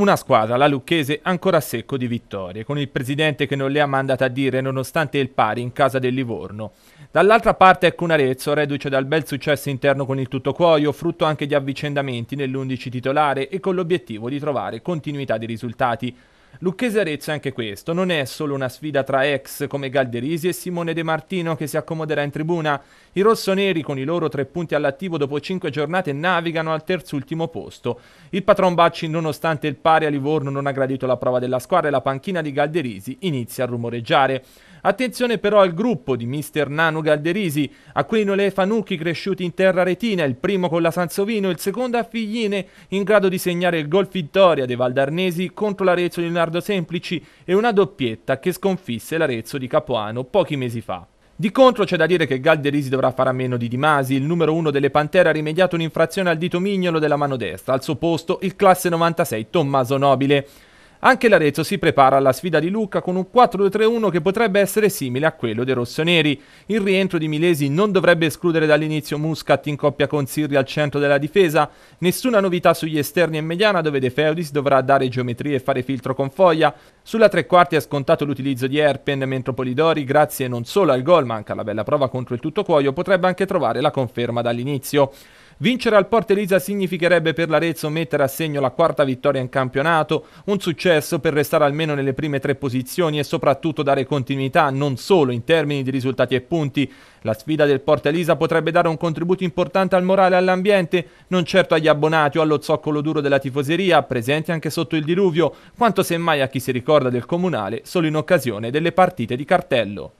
Una squadra, la Lucchese, ancora a secco di vittorie, con il presidente che non le ha mandate a dire nonostante il pari in casa del Livorno. Dall'altra parte è Cunarezzo, reduce dal bel successo interno con il tutto cuoio, frutto anche di avvicendamenti nell'undici titolare e con l'obiettivo di trovare continuità di risultati. Lucchese Arezzo è anche questo, non è solo una sfida tra ex come Galderisi e Simone De Martino che si accomoderà in tribuna. I rossoneri con i loro tre punti all'attivo dopo cinque giornate navigano al terzultimo posto. Il patron Bacci nonostante il pari a Livorno non ha gradito la prova della squadra e la panchina di Galderisi inizia a rumoreggiare. Attenzione però al gruppo di mister Nano Galderisi, Aquino e Fanucchi cresciuti in terra retina, il primo con la Sansovino, il secondo a Figline, in grado di segnare il gol vittoria dei Valdarnesi contro l'Arezzo di Leonardo Semplici e una doppietta che sconfisse l'Arezzo di Capoano pochi mesi fa. Di contro c'è da dire che Galderisi dovrà fare a meno di Di Masi, il numero uno delle Pantere ha rimediato un'infrazione al dito mignolo della mano destra, al suo posto il classe 96 Tommaso Nobile. Anche l'Arezzo si prepara alla sfida di Lucca con un 4-2-3-1 che potrebbe essere simile a quello dei rossoneri. Il rientro di Milesi non dovrebbe escludere dall'inizio Muscat in coppia con Sirri al centro della difesa. Nessuna novità sugli esterni e mediana dove De Feudis dovrà dare geometrie e fare filtro con Foglia. Sulla tre quarti è scontato l'utilizzo di Erpen, mentre Polidori, grazie non solo al gol ma anche alla bella prova contro il tutto cuoio, potrebbe anche trovare la conferma dall'inizio. Vincere al Porto Elisa significherebbe per l'Arezzo mettere a segno la quarta vittoria in campionato, un successo per restare almeno nelle prime tre posizioni e soprattutto dare continuità non solo in termini di risultati e punti. La sfida del Porto Elisa potrebbe dare un contributo importante al morale e all'ambiente, non certo agli abbonati o allo zoccolo duro della tifoseria, presenti anche sotto il diluvio, quanto semmai a chi si ricorda del comunale solo in occasione delle partite di cartello.